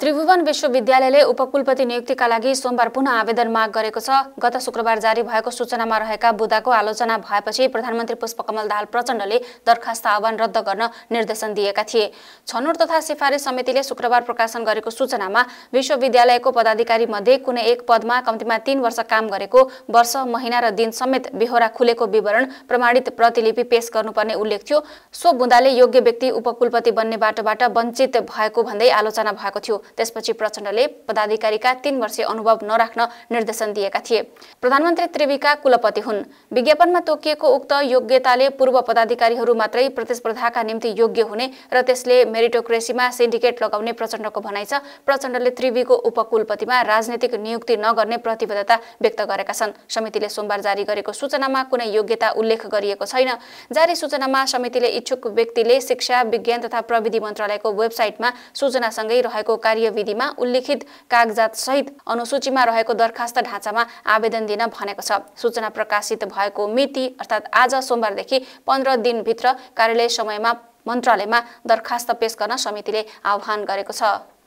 त्रिभुवन विश्वविद्यालयले उपकुलपति नियुक्तिका लागि सोमबार पुनः आवेदन माग गरेको छ गत शुक्रबार जारी भएको सूचनामा रहेका बुदाको आलोचना भएपछि प्रधानमन्त्री पुष्पकमल दाहाल प्रचण्डले दरखास्त आह्वान रद्द गर्न निर्देशन दिएका थिए छनौट तथा सिफारिस समितिले शुक्रबार प्रकाशन गरेको सूचनामा विश्वविद्यालयको पदाधिकारी मध्ये कुनै एक पदमा कम्तीमा तीन वर्ष काम गरेको वर्ष महिना र दिन समेत बेहोरा खुलेको विवरण प्रमाणित प्रतिलिपि पेश गर्नुपर्ने उल्लेख थियो सो बुदाले योग्य व्यक्ति उपकुलपति बन्ने बाटोबाट वञ्चित भएको भन्दै आलोचना भएको थियो त्यसपछि प्रचण्डले पदाधिकारीका तीन वर्षीय अनुभव नराख्न निर्देशन दिएका थिए प्रधानमन्त्री त्रिवीका कुलपति हुन् विज्ञापनमा तोकिएको उक्त योग्यताले पूर्व पदाधिकारीहरू मात्रै प्रतिस्पर्धाका निम्ति योग्य हुने र त्यसले मेरिटोक्रेसीमा सिन्डिकेट लगाउने प्रचण्डको भनाइ छ प्रचण्डले त्रिवीको उपकुलपतिमा राजनैतिक नियुक्ति नगर्ने प्रतिबद्धता व्यक्त गरेका छन् समितिले सोमबार जारी गरेको सूचनामा कुनै योग्यता उल्लेख गरिएको छैन जारी सूचनामा समितिले इच्छुक व्यक्तिले शिक्षा विज्ञान तथा प्रविधि मन्त्रालयको वेबसाइटमा सूचनासँगै रहेको कार्य कार्यविधिमा उल्लेखित कागजात सहित अनुसूचीमा रहेको दरखास्त ढाँचामा आवेदन दिन भनेको छ सूचना प्रकाशित भएको मिति अर्थात् आज सोमबारदेखि पन्ध्र दिनभित्र कार्यालय समयमा मन्त्रालयमा दरखास्त पेश गर्न समितिले आह्वान गरेको छ